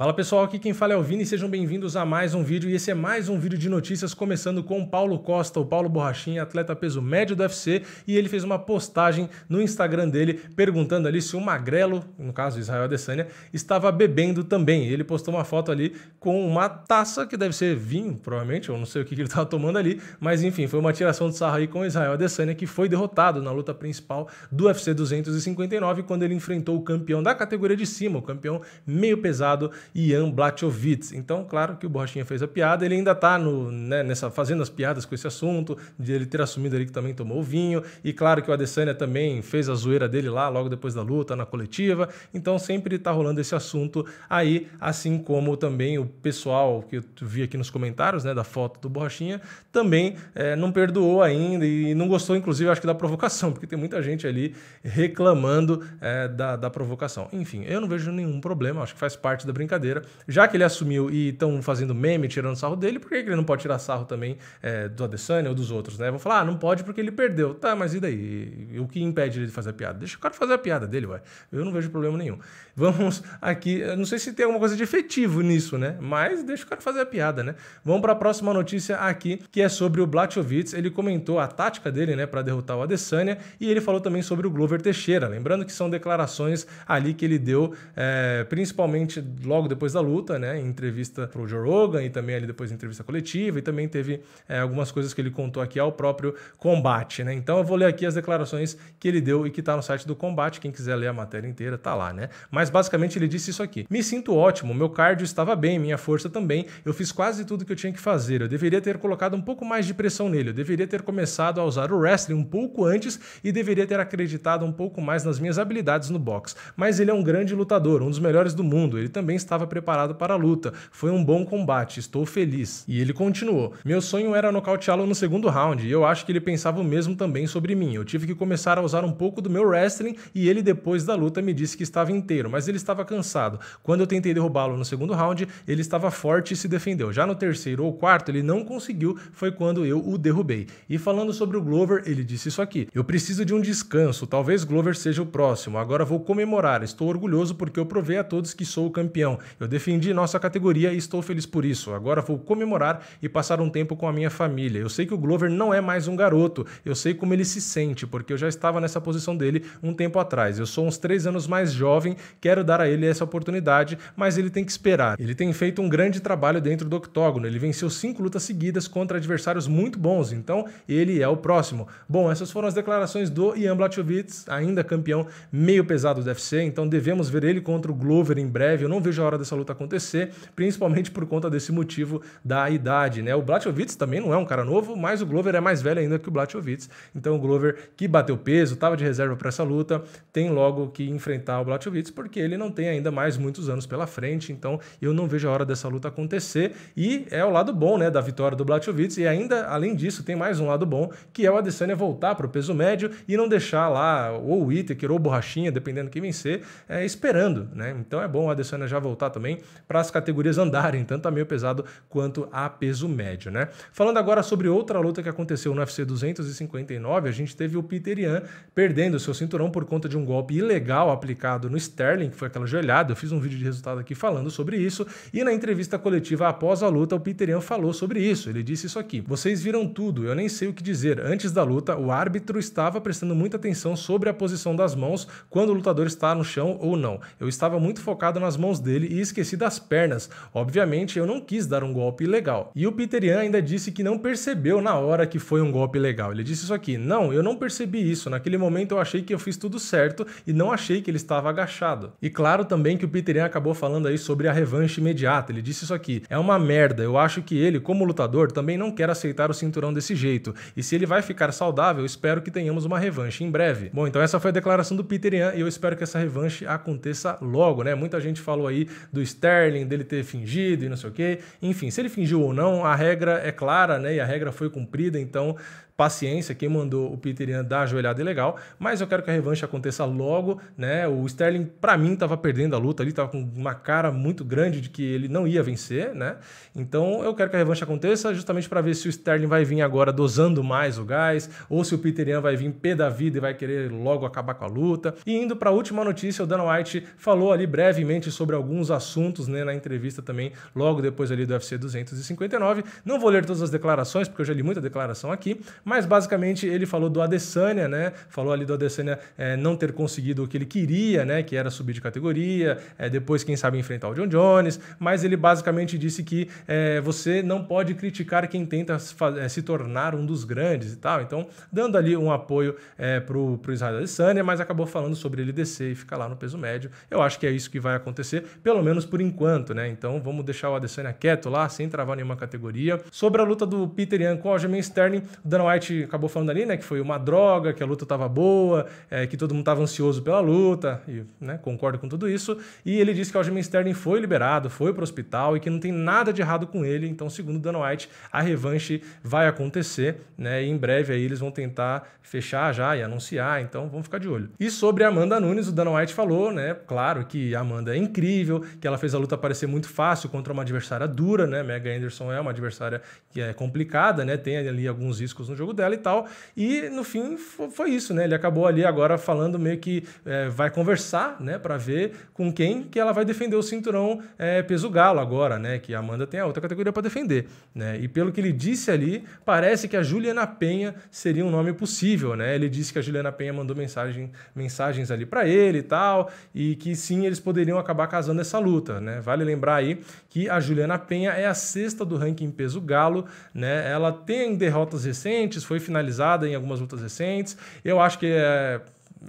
Fala pessoal, aqui quem fala é o Vini, sejam bem-vindos a mais um vídeo e esse é mais um vídeo de notícias, começando com o Paulo Costa, o Paulo Borrachinha, atleta peso médio do UFC, e ele fez uma postagem no Instagram dele perguntando ali se o Magrelo, no caso Israel Adesanya, estava bebendo também. Ele postou uma foto ali com uma taça, que deve ser vinho, provavelmente, ou não sei o que ele estava tomando ali, mas enfim, foi uma tiração de sarra aí com Israel Adesanya, que foi derrotado na luta principal do UFC 259, quando ele enfrentou o campeão da categoria de cima, o campeão meio pesado, Ian Blachowicz. Então, claro que o Borrachinha fez a piada, ele ainda está né, nessa, fazendo as piadas com esse assunto, de ele ter assumido ali que também tomou o vinho, e claro que o Adesanya também fez a zoeira dele lá logo depois da luta, na coletiva, então sempre está rolando esse assunto aí, assim como também o pessoal que eu vi aqui nos comentários, né, da foto do Borrachinha, também é, não perdoou ainda e não gostou, inclusive, acho que da provocação, porque tem muita gente ali reclamando é, da, da provocação. Enfim, eu não vejo nenhum problema, acho que faz parte da brincadeira brincadeira. Já que ele assumiu e estão fazendo meme, tirando sarro dele, por que ele não pode tirar sarro também é, do Adesanya ou dos outros, né? Vão falar, ah, não pode porque ele perdeu. Tá, mas e daí? O que impede ele de fazer a piada? Deixa o cara fazer a piada dele, vai. Eu não vejo problema nenhum. Vamos aqui, não sei se tem alguma coisa de efetivo nisso, né? Mas deixa o cara fazer a piada, né? Vamos para a próxima notícia aqui, que é sobre o Blachowicz. Ele comentou a tática dele, né, para derrotar o Adesanya e ele falou também sobre o Glover Teixeira. Lembrando que são declarações ali que ele deu, é, principalmente logo logo depois da luta, né, em entrevista pro Joe Rogan e também ali depois em entrevista coletiva e também teve é, algumas coisas que ele contou aqui ao próprio combate, né? Então eu vou ler aqui as declarações que ele deu e que tá no site do combate, quem quiser ler a matéria inteira tá lá, né? Mas basicamente ele disse isso aqui: "Me sinto ótimo, meu cardio estava bem, minha força também. Eu fiz quase tudo que eu tinha que fazer. Eu deveria ter colocado um pouco mais de pressão nele. Eu deveria ter começado a usar o wrestling um pouco antes e deveria ter acreditado um pouco mais nas minhas habilidades no box. Mas ele é um grande lutador, um dos melhores do mundo. Ele também está estava preparado para a luta. Foi um bom combate, estou feliz. E ele continuou: Meu sonho era nocauteá-lo no segundo round, e eu acho que ele pensava o mesmo também sobre mim. Eu tive que começar a usar um pouco do meu wrestling, e ele, depois da luta, me disse que estava inteiro, mas ele estava cansado. Quando eu tentei derrubá-lo no segundo round, ele estava forte e se defendeu. Já no terceiro ou quarto, ele não conseguiu, foi quando eu o derrubei. E falando sobre o Glover, ele disse isso aqui: Eu preciso de um descanso, talvez Glover seja o próximo. Agora vou comemorar, estou orgulhoso porque eu provei a todos que sou o campeão. Eu defendi nossa categoria e estou feliz por isso. Agora vou comemorar e passar um tempo com a minha família. Eu sei que o Glover não é mais um garoto. Eu sei como ele se sente, porque eu já estava nessa posição dele um tempo atrás. Eu sou uns três anos mais jovem, quero dar a ele essa oportunidade, mas ele tem que esperar. Ele tem feito um grande trabalho dentro do octógono. Ele venceu cinco lutas seguidas contra adversários muito bons, então ele é o próximo. Bom, essas foram as declarações do Ian Blachowicz, ainda campeão meio pesado do UFC, então devemos ver ele contra o Glover em breve. Eu não vejo a hora dessa luta acontecer, principalmente por conta desse motivo da idade, né? O Blachowicz também não é um cara novo, mas o Glover é mais velho ainda que o Blachowicz. Então o Glover, que bateu peso, estava de reserva para essa luta, tem logo que enfrentar o Blachowicz, porque ele não tem ainda mais muitos anos pela frente, então eu não vejo a hora dessa luta acontecer. E é o lado bom, né, da vitória do Blachowicz, e ainda, além disso, tem mais um lado bom, que é o Adesanya voltar para o peso médio e não deixar lá ou o Itaker ou o Borrachinha, dependendo quem vencer, é, esperando, né? Então é bom o Adesanya já voltar também, para as categorias andarem, tanto a meio pesado quanto a peso médio, né? Falando agora sobre outra luta que aconteceu no UFC 259, a gente teve o Peter Ian perdendo seu cinturão por conta de um golpe ilegal aplicado no Sterling, que foi aquela joelhada. Eu fiz um vídeo de resultado aqui falando sobre isso, e na entrevista coletiva após a luta, o Peter Ian falou sobre isso. Ele disse isso aqui: "Vocês viram tudo, eu nem sei o que dizer. Antes da luta, o árbitro estava prestando muita atenção sobre a posição das mãos quando o lutador está no chão ou não. Eu estava muito focado nas mãos dele e esqueci das pernas. Obviamente, eu não quis dar um golpe legal. E o Peter Ian ainda disse que não percebeu na hora que foi um golpe legal. Ele disse isso aqui: Não, eu não percebi isso. Naquele momento eu achei que eu fiz tudo certo e não achei que ele estava agachado. E claro também que o Peter Ian acabou falando aí sobre a revanche imediata. Ele disse isso aqui: É uma merda. Eu acho que ele, como lutador, também não quer aceitar o cinturão desse jeito. E se ele vai ficar saudável, espero que tenhamos uma revanche em breve. Bom, então essa foi a declaração do Peter Ian e eu espero que essa revanche aconteça logo, né? Muita gente falou aí do Sterling, dele ter fingido e não sei o quê. Enfim, se ele fingiu ou não, a regra é clara, né? E a regra foi cumprida, então paciência, quem mandou o Peter Ian dar a joelhada é legal, mas eu quero que a revanche aconteça logo, né? O Sterling, para mim, estava perdendo a luta ali, estava com uma cara muito grande de que ele não ia vencer, né? Então eu quero que a revanche aconteça justamente para ver se o Sterling vai vir agora dosando mais o gás, ou se o Peter Ian vai vir pé da vida e vai querer logo acabar com a luta. E indo para a última notícia, o Dana White falou ali brevemente sobre alguns assuntos, né, na entrevista também, logo depois ali do UFC 259. Não vou ler todas as declarações, porque eu já li muita declaração aqui, mas basicamente ele falou do Adesanya, né? Falou ali do Adesanya é, não ter conseguido o que ele queria, né? Que era subir de categoria, é, depois, quem sabe, enfrentar o John Jones. Mas ele basicamente disse que é, você não pode criticar quem tenta é, se tornar um dos grandes e tal. Então, dando ali um apoio é, pro, pro Israel Adesanya, mas acabou falando sobre ele descer e ficar lá no peso médio. Eu acho que é isso que vai acontecer, pelo menos por enquanto, né? Então vamos deixar o Adesanya quieto lá, sem travar nenhuma categoria. Sobre a luta do Peter Yan com o Aljamain Sterling, Dana White White acabou falando ali, né, que foi uma droga, que a luta estava boa, é, que todo mundo estava ansioso pela luta, e né, concordo com tudo isso. E ele disse que o Aljamain Sterling foi liberado, foi para o hospital e que não tem nada de errado com ele. Então, segundo Dana White, a revanche vai acontecer, né? E em breve aí eles vão tentar fechar já e anunciar. Então, vamos ficar de olho. E sobre Amanda Nunes, o Dana White falou, né? Claro que a Amanda é incrível, que ela fez a luta parecer muito fácil contra uma adversária dura, né? Mega Anderson é uma adversária que é complicada, né? Tem ali alguns riscos no jogo dela e tal. E no fim foi isso, né? Ele acabou ali agora falando meio que é, vai conversar, né, para ver com quem que ela vai defender o cinturão é, peso galo agora, né? Que a Amanda tem a outra categoria para defender, né? E pelo que ele disse ali, parece que a Juliana Penha seria um nome possível, né? Ele disse que a Juliana Penha mandou mensagem, mensagens ali para ele e tal, e que sim, eles poderiam acabar casando essa luta, né? Vale lembrar aí que a Juliana Penha é a sexta do ranking peso galo, né? Ela tem derrotas recentes recentes, foi finalizada em algumas lutas recentes. Eu acho que é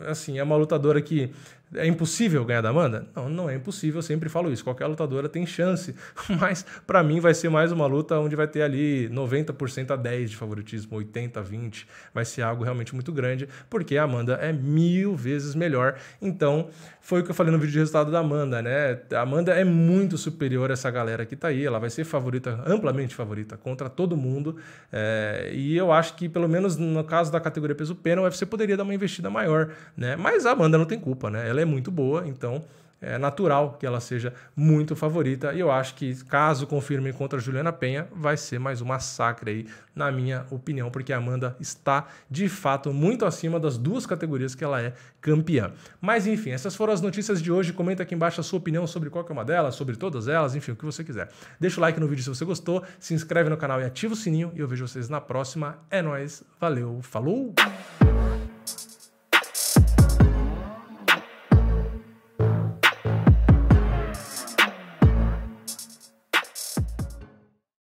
assim, é uma lutadora que é impossível ganhar da Amanda? Não, não é impossível, eu sempre falo isso. Qualquer lutadora tem chance, mas para mim vai ser mais uma luta onde vai ter ali 90% a 10 de favoritismo, 80 a 20, vai ser algo realmente muito grande, porque a Amanda é mil vezes melhor. Então, foi o que eu falei no vídeo de resultado da Amanda, né? A Amanda é muito superior a essa galera que tá aí, ela vai ser favorita, amplamente favorita contra todo mundo, é, e eu acho que pelo menos no caso da categoria peso pena, o UFC poderia dar uma investida maior, né? Mas a Amanda não tem culpa, né? Ela é ela é muito boa, então é natural que ela seja muito favorita. E eu acho que, caso confirme contra a Juliana Penha, vai ser mais um massacre aí, na minha opinião, porque a Amanda está de fato muito acima das duas categorias que ela é campeã. Mas enfim, essas foram as notícias de hoje. Comenta aqui embaixo a sua opinião sobre qualquer é uma delas, sobre todas elas, enfim, o que você quiser. Deixa o like no vídeo se você gostou, se inscreve no canal e ativa o sininho. E eu vejo vocês na próxima. É nóis, valeu, falou!